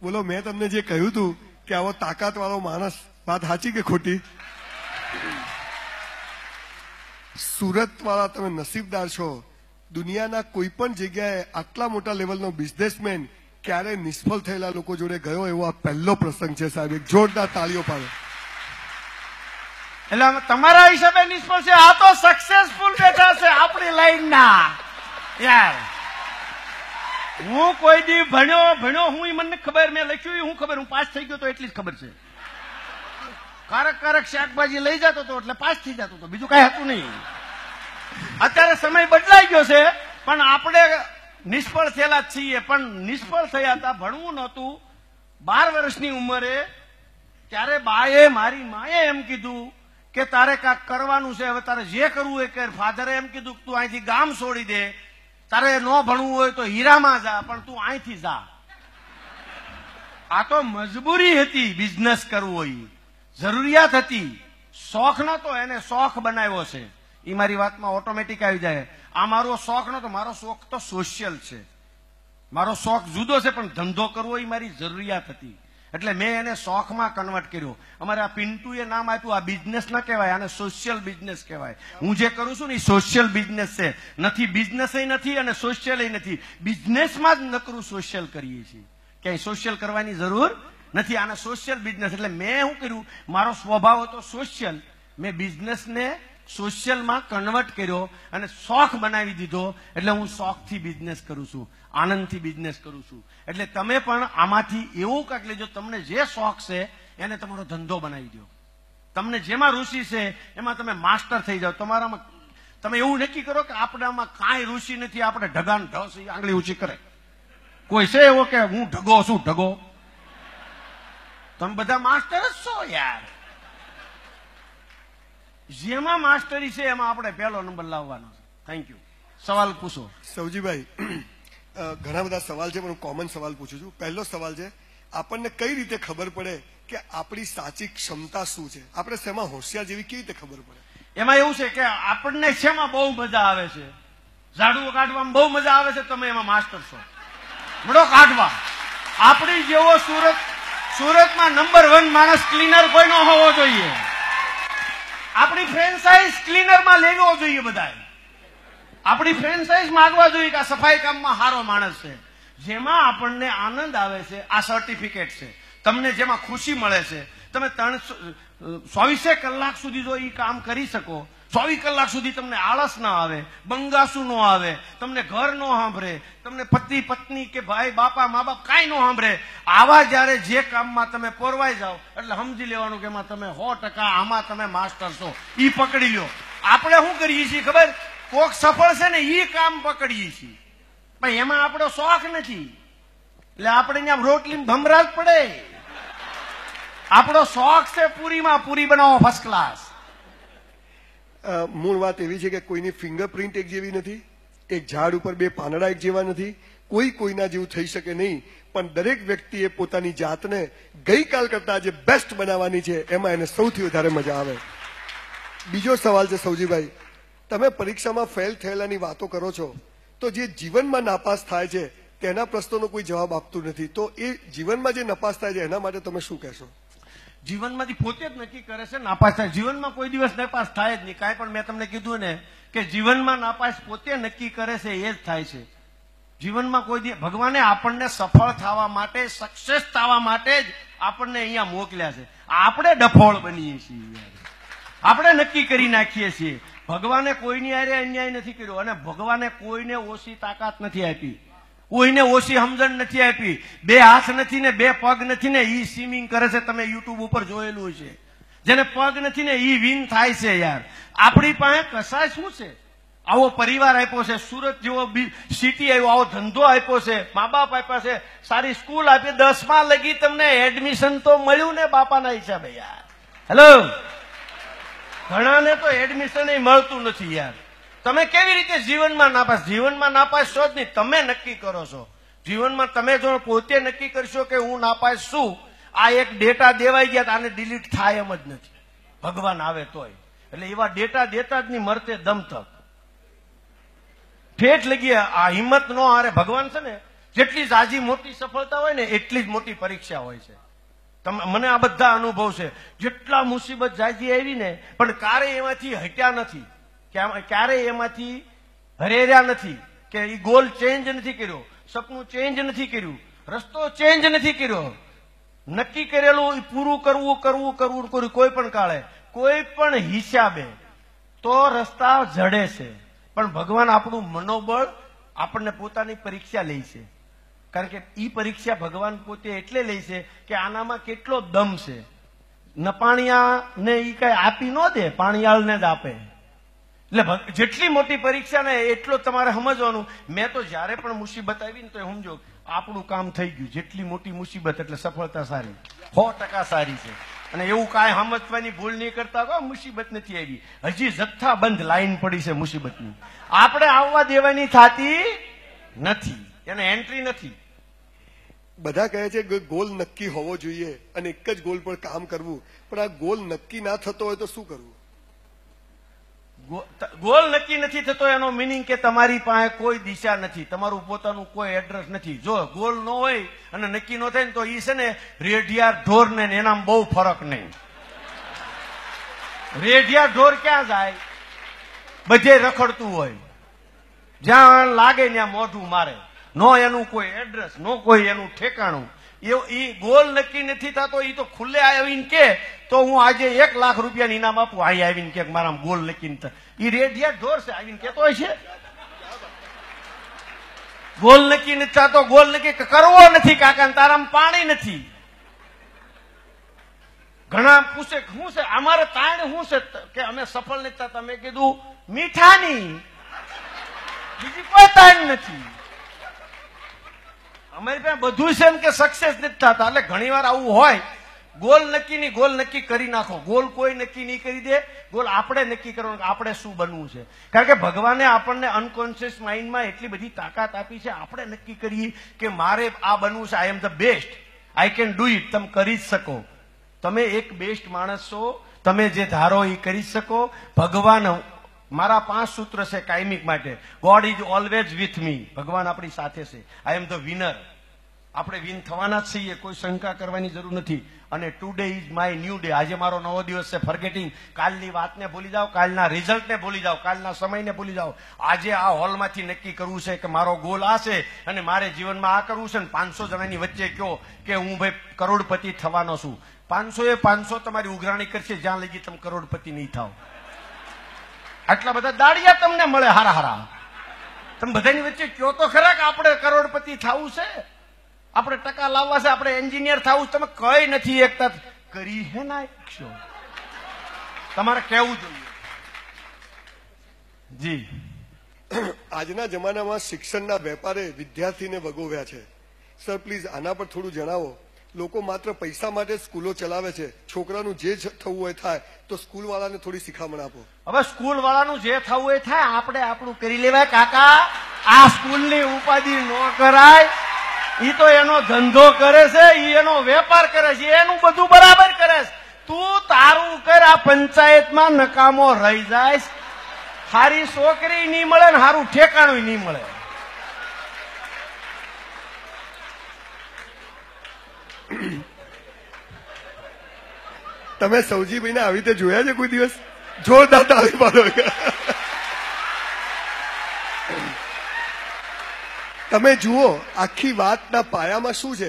બોલો મેં તમને જે કહ્યું હતું કે આવો તાકાત વાળો માણસ વાત સાચી કે ખોટી સુરત વાળા તમે નસીબદાર છો દુનિયાના કોઈ પણ જગ્યાએ આટલા મોટા લેવલનો બિઝનેસમેન ક્યારે નિષ્ફળ થયેલા લોકો જોડે ગયો એવો આ પહેલો પ્રસંગ છે સાહેબ એક જોરદાર તાળીઓ પાડો એટલે તમારા હિસાબે નિષ્ફળ છે આ તો સક્સેસફુલ બેઠા છે આપણી લાઈનના યાર હું કોઈ દી ભણ્યો ભણ્યો હું મને ખબર મેં લખ્યું હું ખબર હું પાસ થઈ ગયો તો એટલી જ ખબર છે કારક કારક શાકભાજી લઈ જતો હતો એટલે પાસ થઈ જતો હતો બીજું કઈ હતું નહીં અત્યારે સમય બદલાઈ ગયો છે પણ આપણે નિષ્ફળ થયેલા છીએ પણ નિષ્ફળ થયા હતા ભણવું નહોતું બાર વર્ષની ઉંમરે ત્યારે બાએ મારી માએ એમ કીધું કે તારે કાંક કરવાનું છે હવે તારે જે કરવું એ કર ફાધરે એમ કીધું તું અહીંથી ગામ છોડી દે તારે ન ભણવું હોય તો હીરામાં જા પણ તું અહીંથી જા આ તો મજબૂરી હતી બિઝનેસ કરવો એ જરૂરિયાત હતી શોખ નતો એને શોખ બનાવ્યો છે એ મારી વાતમાં ઓટોમેટિક આવી જાય આ મારો શોખ નતો મારો શોખ તો સોશિયલ છે મારો શોખ જુદો છે પણ ધંધો કરવો એ મારી જરૂરિયાત હતી એટલે મેં એને શોખમાં કન્વર્ટ કર્યું અમારે આ પિન્ટુએ નામ આપ્યું આ બિઝનેસ ના કહેવાય આને સોશિયલ બિઝનેસ કહેવાય હું જે કરું છું ને એ સોશિયલ બિઝનેસ છે નથી બિઝનેસય નથી અને સોશિયલય નથી બિઝનેસમાં જ નકરું સોશિયલ કરીએ છીએ ક્યાંય સોશિયલ કરવાની જરૂર નથી આને સોશિયલ બિઝનેસ એટલે મેં શું કર્યું મારો સ્વભાવ હતો સોશિયલ મેં બિઝનેસને સોશિયલમાં કન્વર્ટ કર્યો અને શોખ બનાવી દીધો એટલે હું શોખથી બિઝનેસ કરું છું આનંદથી બિઝનેસ કરું છું એટલે તમે પણ આમાંથી એવું કાંઈક લેજો તમને જે શોખ છે એને તમારો ધંધો બનાવી દો તમને જેમાં ઋષિ છે એમાં તમે માસ્ટર થઈ જાઓ તમારામાં તમે એવું નક્કી કરો કે આપણામાં કાંઈ ઋષિ નથી આપણે ઢગાન ઢસ આંગળી ઊંચી કરે કોઈ છે એવો કે હું ઢગો છું ઢગો તમે બધા માસ્ટર જ છો યાર જેમાં માસ્ટરી છે એમાં આપણે પહેલો નંબર લાવવાનો છે થેન્ક યુ સવાલ પૂછો સૌજીભાઈ ઘણા બધા સવાલ છે પણ હું કોમન સવાલ પૂછું છું પહેલો સવાલ છે આપણને કઈ રીતે ખબર પડે કે આપણી સાચી ક્ષમતા શું છે આપણે શેમાં હોશિયાર જેવી કેવી રીતે ખબર પડે એમાં એવું છે કે આપણને શેમાં બહુ મજા આવે છે ઝાડુઓ કાઢવામાં બહુ મજા આવે છે તમે એમાં માસ્ટર છો મળો કાઢવા આપણી જેવો સુરત સુરતમાં નંબર વન માણસ ક્લીનર કોઈ ન હોવો જોઈએ આપણી ફ્રેન્ચાઇઝ ક્લીનરમાં લેવો જોઈએ બધાએ આપણી ફ્રેન્ચાઇઝ માંગવા જોઈએ કે આ સફાઈ કામમાં સારો માણસ છે જેમાં આપણને આનંદ આવે છે આ સર્ટિફિકેટ છે તમને જેમાં ખુશી મળે છે તમે ત્રણ ચોવીસે કલાક સુધી જો એ કામ કરી શકો ચોવીસ કલાક સુધી તમને આળસ ના આવે બંગાસુ નો આવે તમને ઘર નો સાંભળે તમને પતિ પત્ની કે ભાઈ બાપા મા બાપ કાંઈ નો સાંભળે આવા જયારે જે કામમાં તમે પોરવાઈ જાઓ એટલે સમજી લેવાનું કે એમાં તમે સો ટકા આમાં તમે માસ્ટર છો એ પકડી લ્યો આપણે શું કરીએ છીએ ખબર કોક સફળ છે ને એ કામ પકડીએ છીએ પણ એમાં આપણો શોખ નથી એટલે આપણે ત્યાં રોટલી ભમરા જ પડે આપણો શોખ છે પુરીમાં પુરી બનાવો ફર્સ્ટ ક્લાસ મૂળ વાત એવી છે કે કોઈની ફિંગરપ્રિન્ટ એક જેવી નથી એક ઝાડ ઉપર બે પાંદડા એક જેવા નથી કોઈ કોઈના જેવું થઈ શકે નહીં પણ દરેક વ્યક્તિએ પોતાની જાતને ગઈકાલ કરતાં જે બેસ્ટ બનાવવાની છે એમાં એને સૌથી વધારે મજા આવે બીજો સવાલ છે સૌજીભાઈ તમે પરીક્ષામાં ફેલ થયેલાની વાતો કરો છો તો જે જીવનમાં નાપાસ થાય છે તેના પ્રશ્નોનો કોઈ જવાબ આપતું નથી તો એ જીવનમાં જે નપાસ થાય છે એના માટે તમે શું કહેશો જીવનમાંથી પોતે જ નક્કી કરે છે નાપાસ થાય જીવનમાં કોઈ દિવસ નાપાસ થાય જ નહીં કાંઈ પણ મેં તમને કીધું ને કે જીવનમાં નાપાસ પોતે નક્કી કરે છે એ જ થાય છે જીવનમાં કોઈ દિવસ ભગવાને આપણને સફળ થવા માટે સક્સેસ થવા માટે જ આપણને અહીંયા મોકલ્યા છે આપણે ડફોળ બનીએ છીએ આપણે નક્કી કરી નાખીએ છીએ ભગવાને કોઈની આરે અન્યાય નથી કર્યો અને ભગવાને કોઈને ઓછી તાકાત નથી આપી કોઈને ઓછી સમજણ નથી આપી બે હાથ નથી ને બે પગ નથી ને ઈ સ્વિમિંગ કરે છે તમે યુટ્યુબ ઉપર જોયેલું છે જેને પગ નથી ને ઈ વિન થાય છે યાર આપણી પાસે કસાય શું છે આવો પરિવાર આપ્યો છે સુરત જેવો સિટી આવ્યો આવો ધંધો આપ્યો છે મા બાપ આપ્યા છે સારી સ્કૂલ આપી દસમાં લગી તમને એડમિશન તો મળ્યું ને બાપાના હિસાબે યાર હેલો ઘણાને તો એડમિશન મળતું નથી યાર તમે કેવી રીતે જીવનમાં નાપાસ જીવનમાં નાપાસ છો જ નહીં તમે નક્કી કરો છો જીવનમાં તમે જો પોતે નક્કી કરશો કે હું નાપાસ છું આ એક ડેટા દેવાઈ ગયા આને ડિલીટ થાય એમ જ નથી ભગવાન આવે તોય એટલે એવા ડેટા દેતા જ નહીં મરતે દમ તક ઠેઠ લગી આ હિંમત નો હારે ભગવાન છે ને જેટલી જાજી મોટી સફળતા હોય ને એટલી જ મોટી પરીક્ષા હોય છે તમે મને આ બધા અનુભવ છે જેટલા મુસીબત જાજી આવી ને પણ કારે એમાંથી હટ્યા નથી ક્યારેય એમાંથી હરેર્યા નથી કે એ ગોલ ચેન્જ નથી કર્યો સપનું ચેન્જ નથી કર્યું રસ્તો ચેન્જ નથી કર્યો નક્કી કરેલું એ પૂરું કરવું કરવું કરવું કર્યું કોઈ પણ કાળે કોઈ પણ હિસાબે તો રસ્તા જડે છે પણ ભગવાન આપણું મનોબળ આપણને પોતાની પરીક્ષા લે છે કારણ કે એ પરીક્ષા ભગવાન પોતે એટલે લે છે કે આનામાં કેટલો દમ છે ન પાણિયાને એ કઈ આપી ન દે પાણિયાળને જ આપે એટલે જેટલી મોટી પરીક્ષા ને એટલો તમારે સમજવાનું મેં તો જ્યારે પણ મુસીબત આવી ને તો સમજો આપણું કામ થઈ ગયું જેટલી મોટી મુસીબત એટલે સફળતા સારી સો ટકા સારી છે અને એવું કાંઈ સમજવાની ભૂલ નહીં કરતા કહો મુસીબત નથી આવી હજી જથ્થાબંધ લાઈન પડી છે મુસીબતની આપણે આવવા દેવાની થતી નથી એને એન્ટ્રી નથી બધા કહે છે કે ગોલ નક્કી હોવો જોઈએ અને એક જ ગોલ પર કામ કરવું પણ આ ગોલ નક્કી ના થતો હોય તો શું કરવું ગોલ નક્કી નથી થતો એનો મિનિંગ કે તમારી પાસે કોઈ દિશા નથી તમારું પોતાનું કોઈ એડ્રેસ નથી જો ગોલ ન હોય અને નક્કી ન થાય ને તો એ છે ને રેઢિયાર ઢોર ને એનામાં બહુ ફરક નહીં રેઢિયાર ઢોર ક્યાં જાય બધે રખડતું હોય જ્યાં લાગે ત્યાં મોઢું મારે નો એનું કોઈ એડ્રેસ નો કોઈ એનું ઠેકાણું એ ગોલ નક્કી નથી થતો એ તો ખુલ્લે આવીને કે તો હું આજે એક લાખ રૂપિયાનું ઇનામ આપું આઈ આવીને કે મારા ગોલ લખીને એ રેડિયા ઢોરશે આવીને કેતો હોય છે ગોલ નક્કી નથી તો ગોલ નક્કી કરવો નથી કાકા તારામાં પાણી નથી ઘણા પૂછે શું છે અમારે તાણ શું છે કે અમે સફળ નથી તમે કીધું મીઠાની બીજી કોઈ તાણ નથી અમારી પાસે બધું છે ને કે સક્સેસ નથી થતા એટલે ઘણી વાર આવું હોય ગોલ નક્કી નહીં ગોલ નક્કી કરી નાખો ગોલ કોઈ નક્કી નહીં કરી દે ગોલ આપણે નક્કી કરવાનું આપણે શું બનવું છે કારણ કે ભગવાને આપણને અનકોન્શિયસ માઇન્ડમાં એટલી બધી તાકાત આપી છે આપણે નક્કી કરીએ કે મારે આ બનવું છે I am the best I can do it તમે કરી જ શકો તમે એક બેસ્ટ માણસ છો તમે જે ધારો એ કરી શકો ભગવાન મારા પાંચ સૂત્ર છે કાયમિક માટે God is always with me ભગવાન આપણી સાથે છે આઈ એમ ધ વિનર આપણે વિન થવાના જ છીએ કોઈ શંકા કરવાની જરૂર નથી અને today is my new day આજે મારો નવો દિવસ છે ફર્ગેટિંગ કાલની વાતને ભૂલી જાઓ કાલના રિઝલ્ટને ભૂલી જાઓ કાલના સમયને ભૂલી જાઓ આજે આ હોલમાંથી નક્કી કરવું છે કે મારો ગોલ આ છે અને મારે જીવનમાં આ કરવું છે ને પાંચસો જણાની વચ્ચે કહો કે હું ભાઈ કરોડપતિ થવાનો છું પાંચસો એ પાંચસો તમારી ઉઘરાણી કરશે જ્યાં લઈ તમે કરોડપતિ નહીં થાવ આટલા બધા દાડિયા તમને મળે હારા હારા તમે બધાની વચ્ચે કયો તો ખરા કે આપણે કરોડપતિ થવું છે આપણે ટકા લાવવા છે આપણે એન્જિનિયર થવું તમે કઈ નથી એકતા કરી હે ના એકશો તમારે કહેવું જોઈએ જી આજના જમાનામાં શિક્ષણના વેપારે વિદ્યાર્થીને વગોવ્યા છે સર પ્લીઝ આના પર થોડું જણાવો લોકો માત્ર પૈસા માટે સ્કૂલો ચલાવે છે છોકરાનું જે થવું હોય થાય તો સ્કૂલ વાળાને થોડી શિખામણ આપો હવે સ્કૂલ વાળાનું જે થવું હોય થાય આપણે આપણું કરી લેવાય કાકા આ સ્કૂલની ઉપાધિ ન કરાય ઈ તો એનો ધંધો કરે છે ઈ એનો વેપાર કરે છે એનું બધું બરાબર કરે છે તું તારું કર આ પંચાયતમાં નકામો રહી જાય સારી છોકરી નહીં મળે ને હારું ઠેકાણું નહીં મળે તમે સૌજીભાઈને આવી રીતે જોયા છે કોઈ દિવસ જોરદાર તાળી પાડો તમે જુઓ આખી વાતના પાયામાં શું છે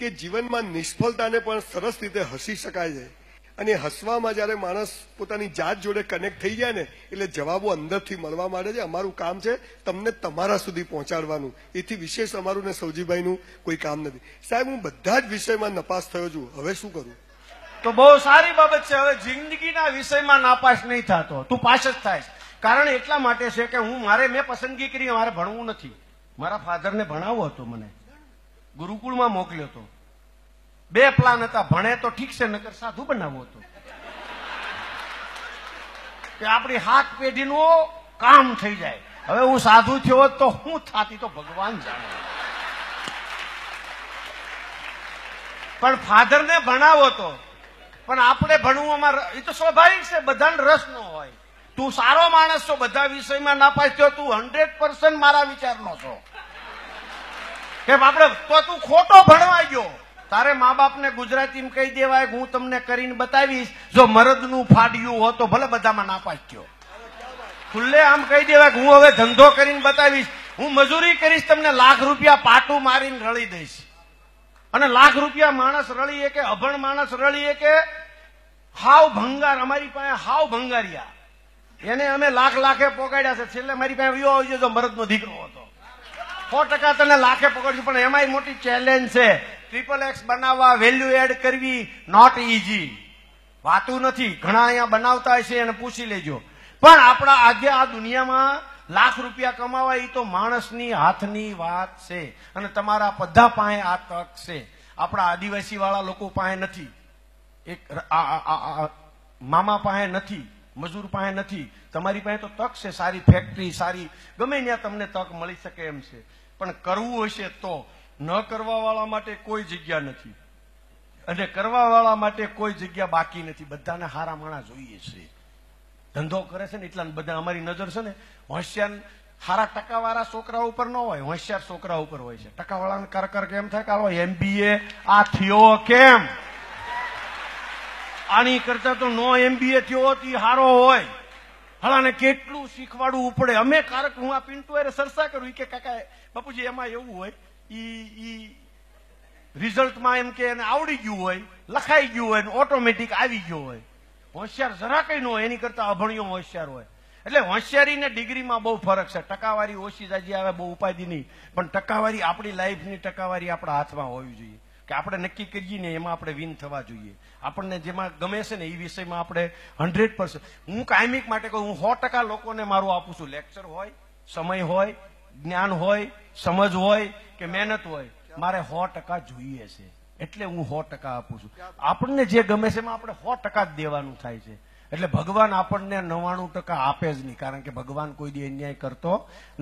કે જીવનમાં નિષ્ફળતાને પણ સરસ રીતે હસી શકાય છે અને હસવામાં જ્યારે માણસ પોતાની જાત જોડે કનેક્ટ થઈ જાય ને એટલે જવાબો અંદરથી મળવા માંડે છે અમારું કામ છે તમને તમારા સુધી પહોંચાડવાનું એથી વિશેષ અમારું ને સૌજીભાઈનું કોઈ કામ નથી સાહેબ હું બધા જ વિષયમાં નપાસ થયો છું હવે શું કરું તો બહુ સારી બાબત છે હવે જિંદગીના વિષયમાં નાપાસ નહીં થતો તું પાસ જ થાય કારણ એટલા માટે છે કે હું મારે મેં પસંદગી કરી મારે ભણવું નથી મારા ફાધરને ભણાવવો હતો મને ગુરુકુળમાં મોકલ્યો હતો બે પ્લાન હતા ભણે તો ઠીક છે નગર સાધુ બનાવવો હતો કે આપણી હાથ પેઢીનું કામ થઈ જાય હવે હું સાધુ થયો તો હું થાતી તો ભગવાન જાણે પણ ફાધરને ભણાવો તો પણ આપણે ભણવામાં એ તો સ્વાભાવિક છે બધાને રસ ન હોય તું સારો માણસ છો બધા વિષયમાં નાપાસ થયો તું હંડ્રેડ પર્સન્ટ મારા વિચારનો છો કે આપણે તો તું ખોટો ભણવા ગયો તારે મા બાપને ગુજરાતીમાં કહી દેવાય હું તમને કરીને બતાવીશ જો મરદ નું ફાડ્યું હો તો ભલે બધામાં નાપાસ ગયો ખુલ્લે આમ કહી દેવાય હું હવે ધંધો કરીને બતાવીશ હું મજૂરી કરીશ તમને લાખ રૂપિયા પાટું મારીને રળી દઈશ અને લાખ રૂપિયા માણસ રળીએ કે અભણ માણસ રળીએ કે હાવ ભંગાર અમારી પાસે હાવ ભંગારિયા એને અમે લાખ લાખે પોકાડ્યા છેલ્લે મારી પાસે વિવાહ આવી મરદ મરદનો દીકરો હતો સો ટકા તને લાખે પકડશું પણ એમાંય મોટી ચેલેન્જ છે ટ્રિપલ એક્સ બનાવવા વેલ્યુ એડ કરવી નોટ ઇઝી વાતું નથી ઘણા અહીંયા બનાવતા હશે એને પૂછી લેજો પણ આપણા આજે આ દુનિયામાં લાખ રૂપિયા કમાવા એ તો માણસની હાથની વાત છે અને તમારા બધા પાસે આ તક છે આપણા આદિવાસી વાળા લોકો પાસે નથી એક મામા પાસે નથી મજૂર પાસે નથી તમારી પાસે તો તક છે સારી ફેક્ટરી સારી ગમે ત્યાં તમને તક મળી શકે એમ છે પણ કરવું હશે તો ન કરવાવાળા માટે કોઈ જગ્યા નથી અને કરવાવાળા માટે કોઈ જગ્યા બાકી નથી બધાને હારા માણા જોઈએ છે ધંધો કરે છે ને એટલા બધા અમારી નજર છે ને હોશિયાર હારા ટકાવાળા છોકરા ઉપર ન હોય હોશિયાર છોકરા ઉપર હોય છે ટકાવાળાને કરકર કેમ થાય કાલો એમબીએ આ થયો કેમ આની કરતા તો નો એમબીએ થયો તો હારો હોય હાળાને કેટલું શીખવાડવું પડે અમે કારક હું આ પિન્ટુ અરે સરસા કરું કે કાકા બાપુજી એમાં એવું હોય ઈ ઈ રિઝલ્ટમાં એમ કે એને આવડી ગયું હોય લખાઈ ગયું હોય ને ઓટોમેટિક આવી ગયું હોય હોશિયાર જરા કઈ ન હોય એની કરતા અભણ્યો હોશિયાર હોય એટલે હોશિયારી ને ડિગ્રીમાં બહુ ફરક છે ટકાવારી ઓછી જાજી આવે બહુ ઉપાધિ નહીં પણ ટકાવારી આપણી લાઈફની ટકાવારી આપણા હાથમાં હોવી જોઈએ કે આપણે નક્કી કરીએ ને એમાં આપણે વિન થવા જોઈએ આપણને જેમાં ગમે છે ને એ વિષયમાં આપણે હંડ્રેડ પર્સન્ટ હું કાયમિક માટે કહું હું સો ટકા લોકોને મારું આપું છું લેક્ચર હોય સમય હોય જ્ઞાન હોય સમજ હોય કે મહેનત હોય મારે સો ટકા જોઈએ છે એટલે હું સો ટકા આપું છું આપણને જે ગમે છે એમાં આપણે સો ટકા જ દેવાનું થાય છે એટલે ભગવાન આપણને નવાણું ટકા આપે જ નહીં કારણ કે ભગવાન કોઈ દી અન્યાય કરતો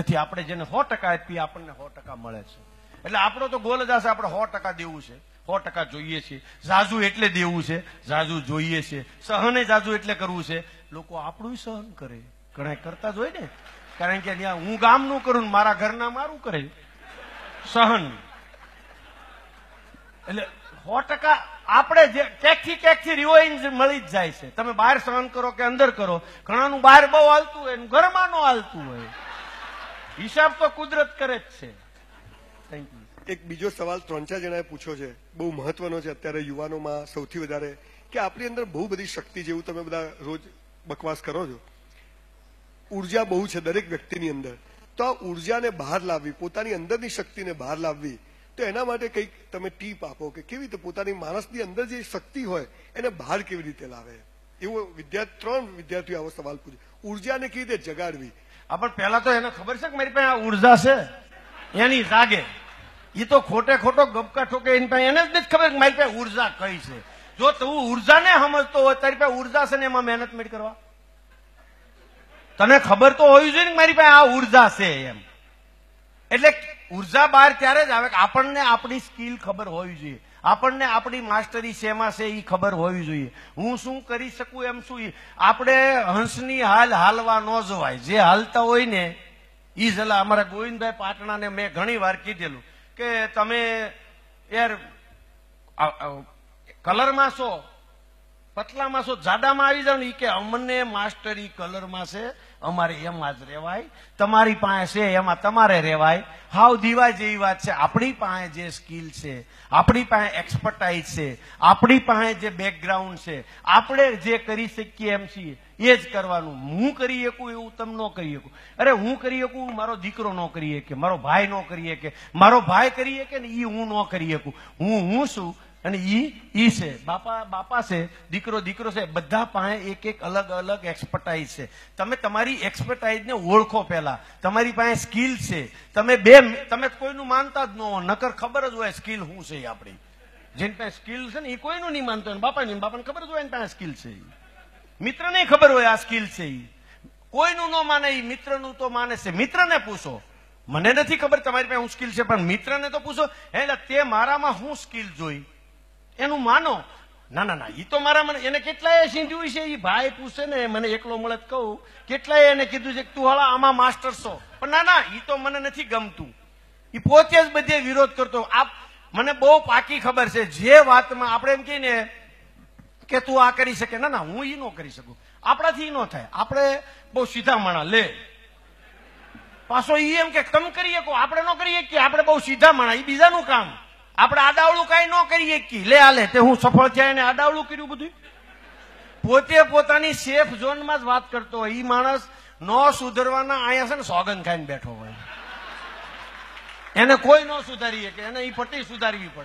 નથી આપણે જેને સો ટકા આપીએ આપણને સો ટકા મળે છે એટલે આપણો તો ગોલ જ હશે આપણે સો ટકા દેવું છે સો ટકા જોઈએ છે ઝાઝુ એટલે દેવું છે ઝાઝુ જોઈએ છે સહને ઝાઝુ એટલે કરવું છે લોકો આપણું સહન કરે ઘણા કરતા જ હોય ને કારણ કે ત્યાં હું ગામનું કરું મારા ઘરના મારું કરે સહન એટલે સો ટકા આપણે જે ક્યાંકથી ક્યાંકથી રિવોઇન્સ મળી જ જાય છે તમે બહાર સહન કરો કે અંદર કરો ઘણાનું બહાર બહુ હાલતું હોય એનું ઘરમાં ન હાલતું હોય હિસાબ તો કુદરત કરે જ છે એક બીજો સવાલ ત્રણ ચાર જણાએ પૂછ્યો છે બહુ મહત્વનો છે અત્યારે યુવાનોમાં સૌથી વધારે કે આપણી અંદર બહુ બધી શક્તિ જેવું તમે બધા રોજ બકવાસ કરો છો ઉર્જા બહુ છે દરેક વ્યક્તિની અંદર તો આ ઉર્જાને બહાર લાવવી પોતાની અંદરની શક્તિને બહાર લાવવી તો એના માટે કંઈક તમે ટીપ આપો કે કેવી રીતે પોતાની માણસની અંદર જે શક્તિ હોય એને બહાર કેવી રીતે લાવે એવું વિદ્યાર્થી ત્રણ વિદ્યાર્થીઓ આવો સવાલ પૂછે ઉર્જાને કેવી રીતે જગાડવી આપણે પહેલા તો એને ખબર છે કે મારી પાસે આ ઉર્જા છે એની જાગે એ તો ખોટે ખોટો ગબકા ઠોકે એની પાસે એને જ નથી ખબર મારી પાસે ઉર્જા કઈ છે જો તું ઉર્જાને સમજતો હોય તારી પાસે ઉર્જા છે ને એમાં મહેનત મેળ કરવા તને ખબર તો હોવી જોઈએ ને મારી પાસે આ ઉર્જા છે એમ એટલે ઉર્જા બહાર ત્યારે જ આવે કે આપણને આપણી સ્કિલ ખબર હોવી જોઈએ આપણને આપણી માસ્ટરી શેમાં છે એ ખબર હોવી જોઈએ હું શું કરી શકું એમ શું આપણે હંસની હાલ હાલવા ન જવાય જે હાલતા હોય ને ઈ જલા અમારા ગોવિંદભાઈ પાટણા ને મેં ઘણી વાર કીધેલું કે તમે યાર કલરમાં છો પતલામાં છો જાડામાં આવી જાવ ને કે અમને માસ્ટર ઈ કલરમાં છે અમારે એમાં જ રહેવાય તમારી પાસે છે એમાં તમારે રહેવાય હાવ દીવા જેવી વાત છે આપણી પાસે જે સ્કિલ છે આપણી પાસે એક્સપર્ટાઇઝ છે આપણી પાસે જે બેકગ્રાઉન્ડ છે આપણે જે કરી શકીએ એમ છીએ એ જ કરવાનું હું કરી શકું એવું તમે ન કરી શકું અરે હું કરી શકું મારો દીકરો ન કરી શકે મારો ભાઈ ન કરી શકે મારો ભાઈ કરી શકે ને એ હું ન કરી શકું હું હું શું અને ઈ ઈ છે બાપા બાપા છે દીકરો દીકરો છે બધા પાસે એક એક અલગ અલગ એક્સપર્ટાઇઝ છે તમે તમારી એક્સપર્ટાઇઝને ઓળખો પહેલા તમારી પાસે સ્કિલ છે તમે બે તમે કોઈનું માનતા જ ન હો નકર ખબર જ હોય સ્કિલ શું છે આપણી જેની પાસે સ્કિલ છે ને એ કોઈનું નહીં માનતો હોય બાપા નહીં બાપાને ખબર જ હોય એની પાસે સ્કિલ છે મિત્રને ખબર હોય આ સ્કિલ છે એ કોઈનું ન માને એ મિત્રનું તો માને છે મિત્રને પૂછો મને નથી ખબર તમારી પાસે હું સ્કિલ છે પણ મિત્રને તો પૂછો એટલે તે મારામાં હું સ્કિલ જોઈ એનું માનો ના ના ના એ તો મારા મને એને કેટલાય સીંધ્યું છે એ ભાઈ પૂછે ને મને એકલો મળે કહું કેટલાય એને કીધું છે કે તું હાલા આમાં માસ્ટર છો પણ ના ના એ તો મને નથી ગમતું એ પોતે જ બધે વિરોધ કરતો આપ મને બહુ પાકી ખબર છે જે વાતમાં આપણે એમ કહીને કે તું આ કરી શકે ના ના હું એ ન કરી શકું આપણાથી ન થાય આપણે બહુ સીધા માણા લે પાછો એ એમ કે કમ કરીએ કહો આપણે ન કરીએ કે આપણે બહુ સીધા માણા એ બીજાનું કામ આપણે આડાવળું કાંઈ ન કરીએ કિલે હાલે તે હું સફળ થયા એને આડાવળું કર્યું બધું પોતે પોતાની સેફ ઝોનમાં જ વાત કરતો હોય એ માણસ ન સુધરવાના અહીંયા છે ને સોગન ખાઈને બેઠો હોય એને કોઈ ન સુધારી કે એને એ પટ્ટી સુધારવી પડે